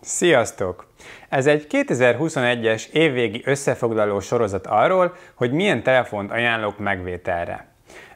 Sziasztok! Ez egy 2021-es évvégi összefoglaló sorozat arról, hogy milyen telefont ajánlok megvételre.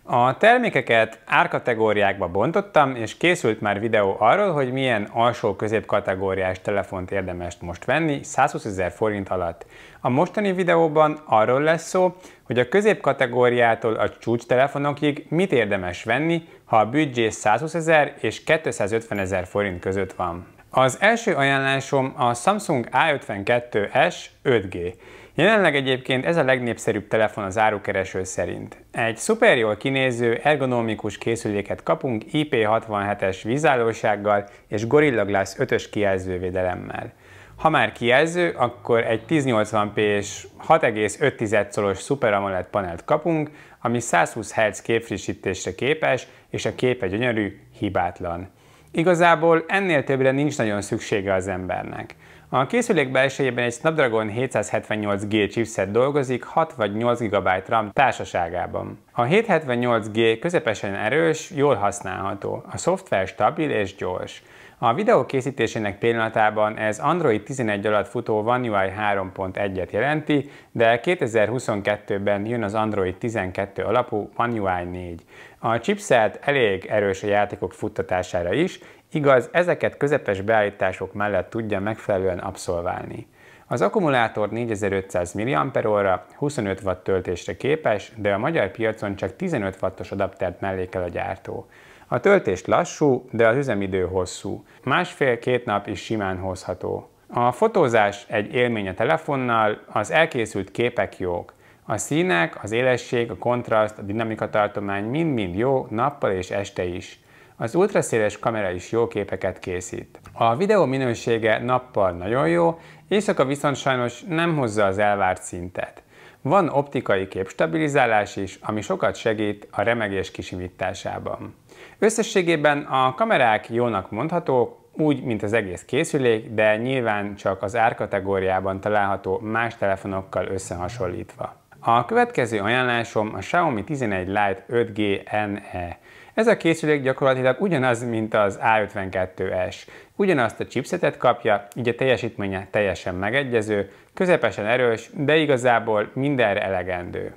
A termékeket árkategóriákba bontottam, és készült már videó arról, hogy milyen alsó-közép kategóriás telefont érdemes most venni 120 ezer forint alatt. A mostani videóban arról lesz szó, hogy a középkategóriától a csúcstelefonokig mit érdemes venni, ha a büdzsé 120 ezer és 250 ezer forint között van. Az első ajánlásom a Samsung A52s 5G. Jelenleg egyébként ez a legnépszerűbb telefon az árukereső szerint. Egy szuper jól kinéző, ergonomikus készüléket kapunk IP67-es vízállósággal és Gorilla Glass 5-ös kijelzővédelemmel. Ha már kijelző, akkor egy 1080p és 6,5 szolos Super AMOLED panelt kapunk, ami 120 Hz képfrissítésre képes, és a képe gyönyörű, hibátlan. Igazából ennél többre nincs nagyon szüksége az embernek. A készülék belsejében egy Snapdragon 778G chipset dolgozik 6 vagy 8 GB RAM társaságában. A 778G közepesen erős, jól használható, a szoftver stabil és gyors. A videó készítésének pillanatában ez Android 11 alatt futó One UI 3.1-et jelenti, de 2022-ben jön az Android 12 alapú One UI 4. A chipset elég erős a játékok futtatására is, igaz, ezeket közepes beállítások mellett tudja megfelelően abszolválni. Az akkumulátor 4500 mAh, 25 watt töltésre képes, de a magyar piacon csak 15 wattos adaptert mellékel a gyártó. A töltés lassú, de az üzemidő hosszú. Másfél-két nap is simán hozható. A fotózás egy élmény a telefonnal, az elkészült képek jók. A színek, az élesség, a kontraszt, a dinamika tartomány mind-mind jó nappal és este is. Az ultraszéles kamera is jó képeket készít. A videó minősége nappal nagyon jó, éjszaka viszont sajnos nem hozza az elvárt szintet. Van optikai képstabilizálás is, ami sokat segít a remegés kisimításában. Összességében a kamerák jónak mondhatók, úgy, mint az egész készülék, de nyilván csak az árkategóriában található más telefonokkal összehasonlítva. A következő ajánlásom a Xiaomi 11 Lite 5G NE. Ez a készülék gyakorlatilag ugyanaz, mint az A52s. Ugyanazt a chipsetet kapja, így a teljesítménye teljesen megegyező, közepesen erős, de igazából mindenre elegendő.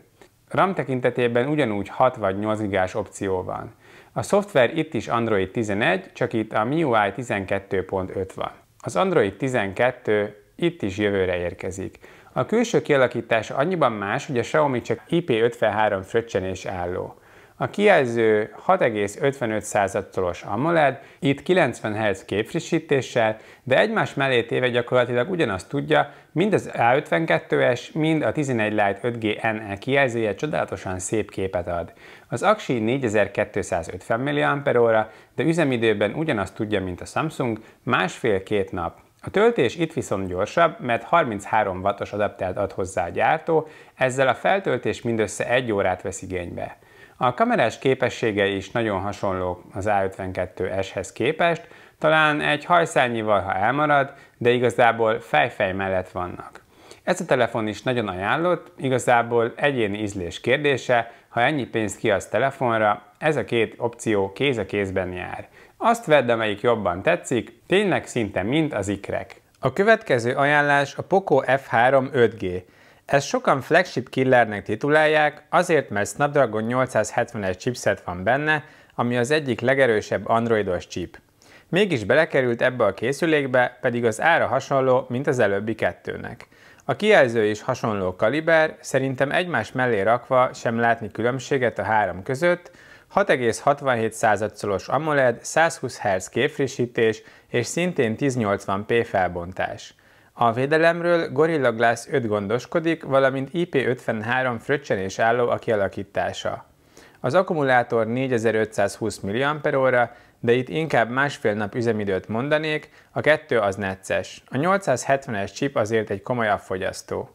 RAM tekintetében ugyanúgy 6 vagy 8 gigás opció van. A szoftver itt is Android 11, csak itt a MIUI 12.5 van. Az Android 12 itt is jövőre érkezik. A külső kialakítás annyiban más, hogy a Xiaomi csak IP53 fröccsenés álló. A kijelző 6,55 századtolos AMOLED, itt 90 Hz képfrissítéssel, de egymás mellé téve gyakorlatilag ugyanazt tudja, mind az A52-es, mind a 11 Lite 5G NE kijelzője csodálatosan szép képet ad. Az Axi 4250 mAh, de üzemidőben ugyanazt tudja, mint a Samsung, másfél-két nap. A töltés itt viszont gyorsabb, mert 33 wattos adaptert ad hozzá a gyártó, ezzel a feltöltés mindössze 1 órát vesz igénybe. A kamerás képessége is nagyon hasonló az A52S-hez képest, talán egy hajszálnyival, ha elmarad, de igazából fejfej mellett vannak. Ez a telefon is nagyon ajánlott, igazából egyéni ízlés kérdése, ha ennyi pénzt kiadsz telefonra, ez a két opció kéz a kézben jár. Azt vedd, amelyik jobban tetszik, tényleg szinte mind az ikrek. A következő ajánlás a Poco F3 5G. Ezt sokan flagship killernek titulálják, azért mert Snapdragon 870-es chipset van benne, ami az egyik legerősebb androidos chip. Mégis belekerült ebbe a készülékbe, pedig az ára hasonló, mint az előbbi kettőnek. A kijelző is hasonló kaliber, szerintem egymás mellé rakva sem látni különbséget a három között, 6,67 századszölos AMOLED, 120 Hz képfrissítés és szintén 1080p felbontás. A védelemről Gorilla Glass 5 gondoskodik, valamint IP53 fröccsenés álló a kialakítása. Az akkumulátor 4520 mAh, de itt inkább másfél nap üzemidőt mondanék, a kettő az necces. A 870-es chip azért egy komolyabb fogyasztó.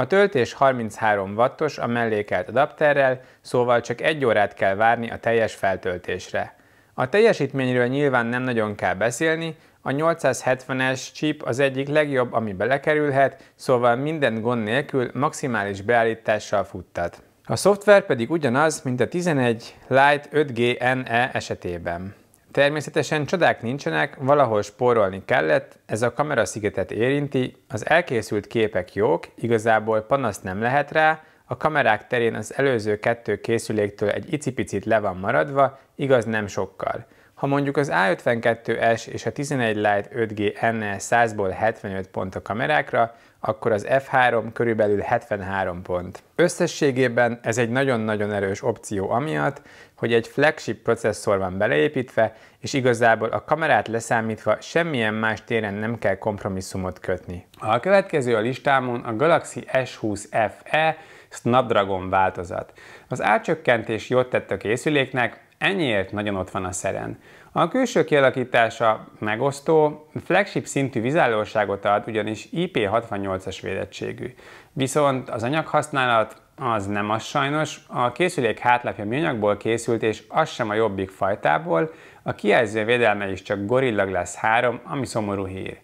A töltés 33 wattos a mellékelt adapterrel, szóval csak egy órát kell várni a teljes feltöltésre. A teljesítményről nyilván nem nagyon kell beszélni, a 870-es chip az egyik legjobb, ami belekerülhet, szóval minden gond nélkül maximális beállítással futtat. A szoftver pedig ugyanaz, mint a 11 Lite 5G NE esetében. Természetesen csodák nincsenek, valahol spórolni kellett, ez a kamera szigetet érinti, az elkészült képek jók, igazából panaszt nem lehet rá, a kamerák terén az előző kettő készüléktől egy icipicit le van maradva, igaz nem sokkal. Ha mondjuk az A52s és a 11 Lite 5G NL 100-ból 75 pont a kamerákra, akkor az F3 körülbelül 73 pont. Összességében ez egy nagyon-nagyon erős opció amiatt, hogy egy flagship processzor van beleépítve, és igazából a kamerát leszámítva semmilyen más téren nem kell kompromisszumot kötni. A következő a listámon a Galaxy S20 FE Snapdragon változat. Az árcsökkentés jót tett a készüléknek, Ennyiért nagyon ott van a szeren. A külső kialakítása megosztó, flagship szintű vizállóságot ad, ugyanis IP68-as védettségű. Viszont az anyaghasználat az nem az sajnos, a készülék hátlapja műanyagból készült, és az sem a jobbik fajtából, a kijelző védelme is csak Gorilla Glass 3, ami szomorú hír.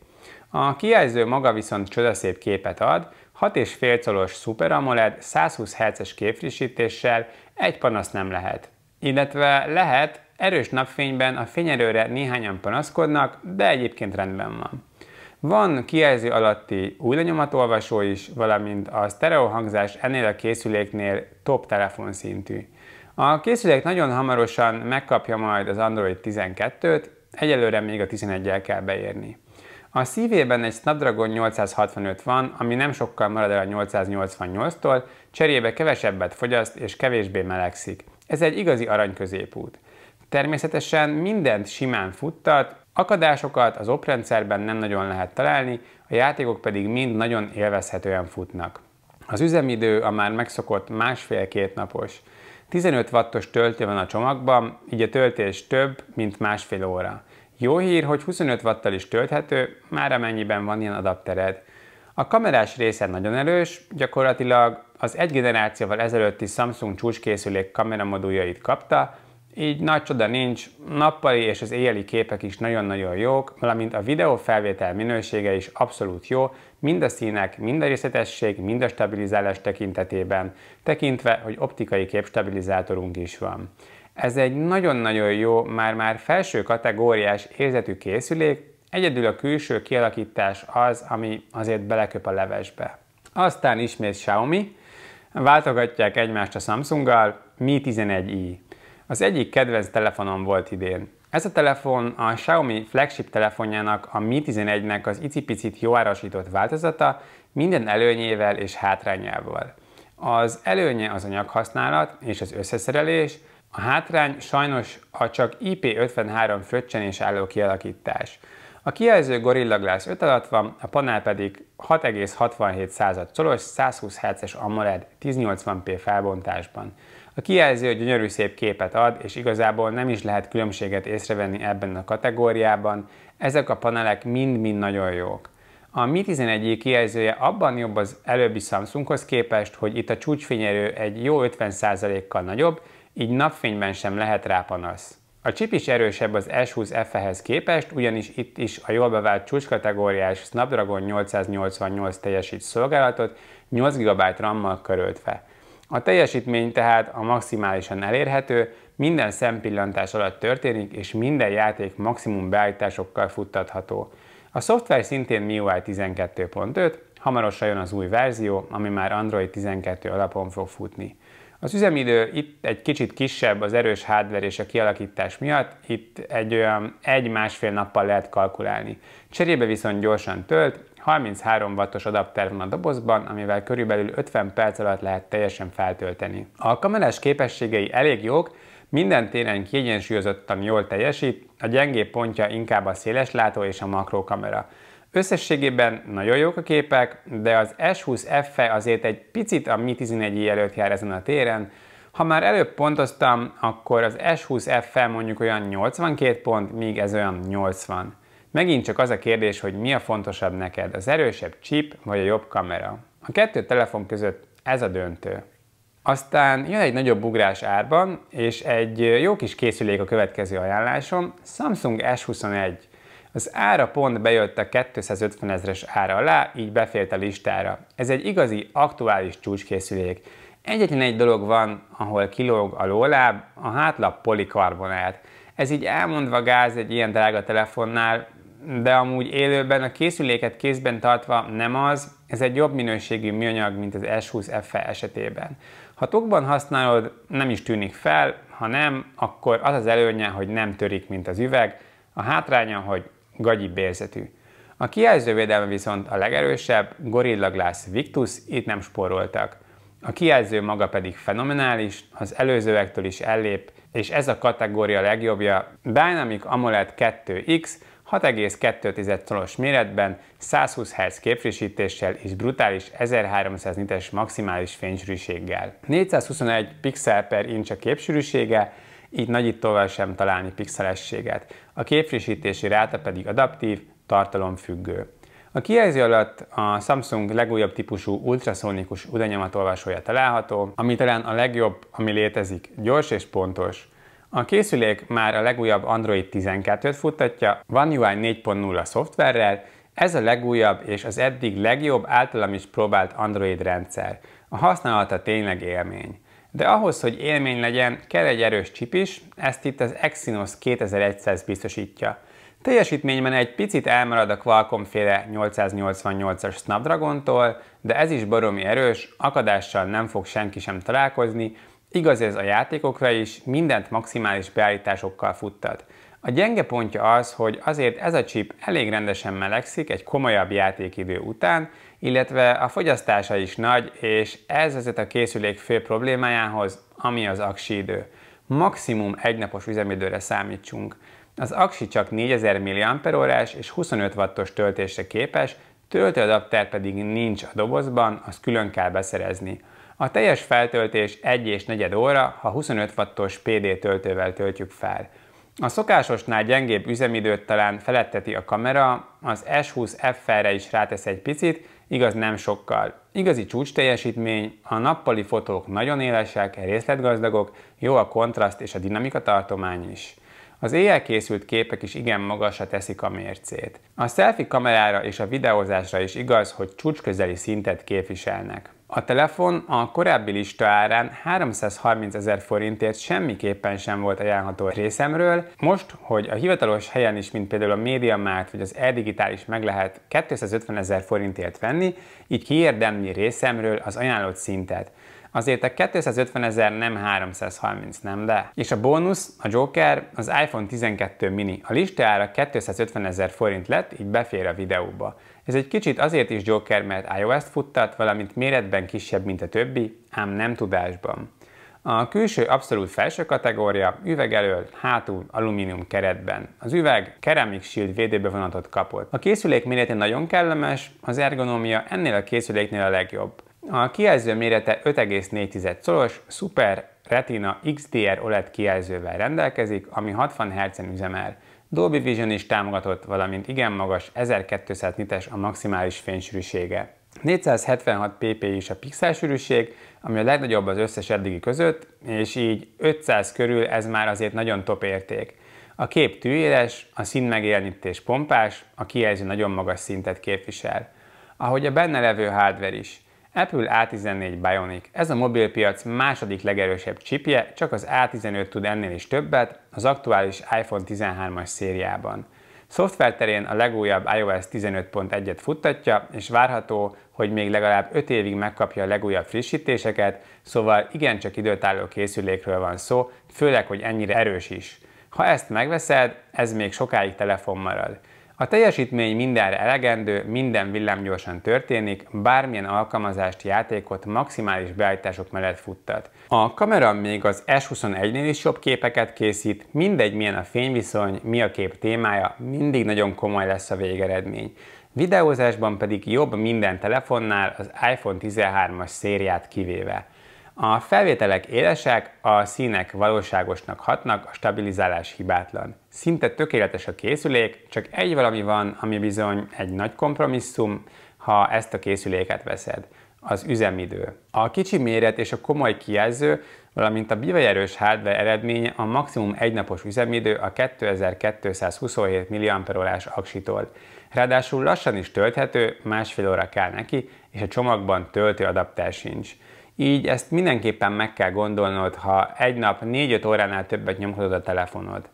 A kijelző maga viszont csodaszép képet ad, 6,5 colos Super AMOLED 120 Hz-es képfrissítéssel, egy panasz nem lehet. Illetve lehet, erős napfényben a fényerőre néhányan panaszkodnak, de egyébként rendben van. Van kijelző alatti új lenyomatolvasó is, valamint a hangzás ennél a készüléknél top telefonszintű. A készülék nagyon hamarosan megkapja majd az Android 12-t, egyelőre még a 11-el kell beérni. A szívében egy Snapdragon 865 van, ami nem sokkal marad el a 888-tól, cserébe kevesebbet fogyaszt és kevésbé melegszik. Ez egy igazi arany középút. Természetesen mindent simán futtat, akadásokat az oprendszerben nem nagyon lehet találni, a játékok pedig mind nagyon élvezhetően futnak. Az üzemidő a már megszokott másfél-két napos. 15 wattos töltő van a csomagban, így a töltés több, mint másfél óra. Jó hír, hogy 25 wattal is tölthető, már amennyiben van ilyen adaptered. A kamerás része nagyon erős, gyakorlatilag az egy generációval ezelőtti Samsung csúcskészülék kameramodulljait kapta, így nagy csoda nincs, nappali és az éjjeli képek is nagyon-nagyon jók, valamint a videó felvétel minősége is abszolút jó, mind a színek, mind a részletesség, mind a stabilizálás tekintetében, tekintve, hogy optikai képstabilizátorunk is van. Ez egy nagyon-nagyon jó, már-már felső kategóriás érzetű készülék, Egyedül a külső kialakítás az, ami azért beleköp a levesbe. Aztán ismét Xiaomi, váltogatják egymást a Samsunggal, Mi 11i. Az egyik kedvenc telefonom volt idén. Ez a telefon a Xiaomi flagship telefonjának, a Mi 11-nek az icipicit jó árasított változata, minden előnyével és hátrányával. Az előnye az anyaghasználat és az összeszerelés, a hátrány sajnos a csak IP53 fröccsenés álló kialakítás – a kijelző Gorilla Glass 5 alatt van, a panel pedig 6,67 század colos 120 Hz-es AMOLED 1080p felbontásban. A kijelző gyönyörű szép képet ad, és igazából nem is lehet különbséget észrevenni ebben a kategóriában, ezek a panelek mind-mind nagyon jók. A Mi 11 kijelzője abban jobb az előbbi Samsunghoz képest, hogy itt a csúcsfényerő egy jó 50%-kal nagyobb, így napfényben sem lehet rá panasz. A chip is erősebb az S20FE-hez képest, ugyanis itt is a jól bevált csúcskategóriás Snapdragon 888 teljesít szolgálatot 8 GB RAM-mal köröltve. A teljesítmény tehát a maximálisan elérhető, minden szempillantás alatt történik, és minden játék maximum beállításokkal futtatható. A szoftver szintén MIUI 12.5, hamarosan jön az új verzió, ami már Android 12 alapon fog futni. Az üzemidő itt egy kicsit kisebb az erős hardware és a kialakítás miatt, itt egy olyan egy-másfél nappal lehet kalkulálni. Cserébe viszont gyorsan tölt, 33 wattos adapter van a dobozban, amivel körülbelül 50 perc alatt lehet teljesen feltölteni. A kamerás képességei elég jók, minden téren kiegyensúlyozottan jól teljesít, a gyengébb pontja inkább a széles látó és a makrókamera. Összességében nagyon jók a képek, de az S20 FE azért egy picit a Mi 11 előtt jár ezen a téren. Ha már előbb pontoztam, akkor az S20 FE mondjuk olyan 82 pont, míg ez olyan 80. Megint csak az a kérdés, hogy mi a fontosabb neked, az erősebb chip vagy a jobb kamera. A kettő telefon között ez a döntő. Aztán jön egy nagyobb ugrás árban, és egy jó kis készülék a következő ajánlásom, Samsung S21. Az ára pont bejött a 250 ezres ára alá, így befért a listára. Ez egy igazi, aktuális csúcskészülék. Egyetlen egy dolog van, ahol kilóg a lóláb, a hátlap polikarbonát. Ez így elmondva gáz egy ilyen drága telefonnál, de amúgy élőben a készüléket kézben tartva nem az, ez egy jobb minőségű műanyag, mint az S20 FE esetében. Ha tokban használod, nem is tűnik fel, ha nem, akkor az az előnye, hogy nem törik, mint az üveg, a hátránya, hogy gagyi bérzetű. A kijelző védelme viszont a legerősebb, Gorilla Glass Victus itt nem spóroltak. A kijelző maga pedig fenomenális, az előzőektől is ellép, és ez a kategória legjobbja Dynamic AMOLED 2X 6,2 tolos méretben 120 Hz képfrissítéssel és brutális 1300 nites maximális fénysűrűséggel. 421 pixel per inch a képsűrűsége, így nagyítóval sem találni pixelességet. A képfrissítési ráta pedig adaptív, tartalomfüggő. A kijelző alatt a Samsung legújabb típusú ultraszónikus udanyomatolvasója található, ami talán a legjobb, ami létezik, gyors és pontos. A készülék már a legújabb Android 12-t futtatja, One UI 4.0 szoftverrel, ez a legújabb és az eddig legjobb általam is próbált Android rendszer. A használata tényleg élmény. De ahhoz, hogy élmény legyen, kell egy erős csip is, ezt itt az Exynos 2100 biztosítja. Teljesítményben egy picit elmarad a Qualcomm féle 888-as Snapdragon-tól, de ez is baromi erős, akadással nem fog senki sem találkozni, igaz ez a játékokra is, mindent maximális beállításokkal futtat. A gyenge pontja az, hogy azért ez a chip elég rendesen melegszik egy komolyabb játékidő után, illetve a fogyasztása is nagy, és ez vezet a készülék fő problémájához, ami az aksi idő. Maximum egynapos üzemidőre számítsunk. Az aksi csak 4000 mAh és 25 wattos töltésre képes, töltőadapter pedig nincs a dobozban, azt külön kell beszerezni. A teljes feltöltés 1 és 4 óra, ha 25 wattos PD töltővel töltjük fel. A szokásosnál gyengébb üzemidőt talán feletteti a kamera, az S20 f re is rátesz egy picit, igaz nem sokkal. Igazi csúcs teljesítmény, a nappali fotók nagyon élesek, részletgazdagok, jó a kontraszt és a dinamika tartomány is. Az éjjel készült képek is igen magasra teszik a mércét. A selfie kamerára és a videózásra is igaz, hogy csúcsközeli szintet képviselnek. A telefon a korábbi lista árán 330 ezer forintért semmiképpen sem volt ajánlható részemről. Most, hogy a hivatalos helyen is, mint például a MediaMart vagy az e meg lehet 250 ezer forintért venni, így kiérdemli részemről az ajánlott szintet. Azért a 250 ezer nem 330, nem de? És a bónusz, a Joker, az iPhone 12 mini. A listára 250 ezer forint lett, így befér a videóba. Ez egy kicsit azért is Joker, mert iOS-t futtat, valamint méretben kisebb, mint a többi, ám nem tudásban. A külső abszolút felső kategória üveg elől, hátul, alumínium keretben. Az üveg Ceramic Shield vonatot kapott. A készülék mérete nagyon kellemes, az ergonómia ennél a készüléknél a legjobb. A kijelző mérete 5,4 colos, Super Retina XDR OLED kijelzővel rendelkezik, ami 60 Hz-en üzemel. Dolby Vision is támogatott, valamint igen magas 1200 nites a maximális fénysűrűsége. 476 ppi is a pixelsűrűség, ami a legnagyobb az összes eddigi között, és így 500 körül ez már azért nagyon top érték. A kép tűéles, a szín megjelenítés pompás, a kijelző nagyon magas szintet képvisel. Ahogy a benne levő hardware is. Apple A14 Bionic. Ez a mobilpiac második legerősebb csipje, csak az A15 tud ennél is többet az aktuális iPhone 13-as szériában. Szoftver terén a legújabb iOS 15.1-et futtatja, és várható, hogy még legalább 5 évig megkapja a legújabb frissítéseket, szóval igencsak időtálló készülékről van szó, főleg, hogy ennyire erős is. Ha ezt megveszed, ez még sokáig telefon marad. A teljesítmény mindenre elegendő, minden villámgyorsan történik, bármilyen alkalmazást, játékot maximális beállítások mellett futtat. A kamera még az S21-nél is jobb képeket készít, mindegy milyen a fényviszony, mi a kép témája, mindig nagyon komoly lesz a végeredmény. Videózásban pedig jobb minden telefonnál az iPhone 13-as szériát kivéve. A felvételek élesek, a színek valóságosnak hatnak, a stabilizálás hibátlan. Szinte tökéletes a készülék, csak egy valami van, ami bizony egy nagy kompromisszum, ha ezt a készüléket veszed. Az üzemidő. A kicsi méret és a komoly kijelző, valamint a bivajerős hardware eredménye a maximum egynapos üzemidő a 2227 mAh-órás aksitól. Ráadásul lassan is tölthető, másfél óra kell neki, és a csomagban töltőadapter sincs. Így ezt mindenképpen meg kell gondolnod, ha egy nap 4-5 óránál többet nyomkodod a telefonod.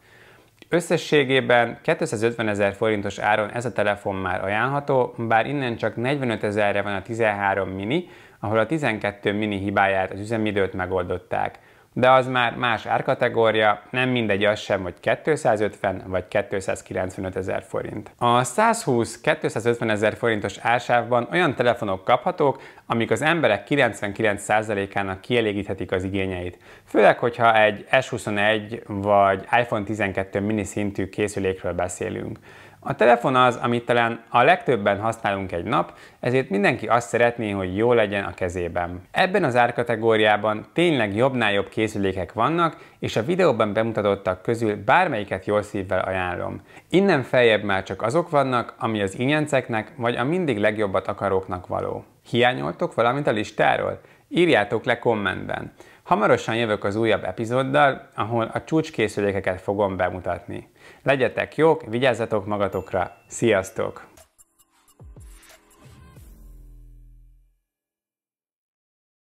Összességében 250 ezer forintos áron ez a telefon már ajánlható, bár innen csak 45 ezerre van a 13 mini, ahol a 12 mini hibáját az üzemidőt megoldották de az már más árkategória, nem mindegy az sem, hogy 250 vagy 295 ezer forint. A 120-250 ezer forintos ársávban olyan telefonok kaphatók, amik az emberek 99%-ának kielégíthetik az igényeit. Főleg, hogyha egy S21 vagy iPhone 12 mini szintű készülékről beszélünk. A telefon az, amit talán a legtöbben használunk egy nap, ezért mindenki azt szeretné, hogy jó legyen a kezében. Ebben az árkategóriában tényleg jobbnál jobb készülékek vannak, és a videóban bemutatottak közül bármelyiket jól szívvel ajánlom. Innen feljebb már csak azok vannak, ami az ingyenceknek vagy a mindig legjobbat akaróknak való. Hiányoltok valamit a listáról? Írjátok le kommentben. Hamarosan jövök az újabb epizóddal, ahol a csúcskészülékeket fogom bemutatni. Legyetek jók, vigyázzatok magatokra, sziasztok!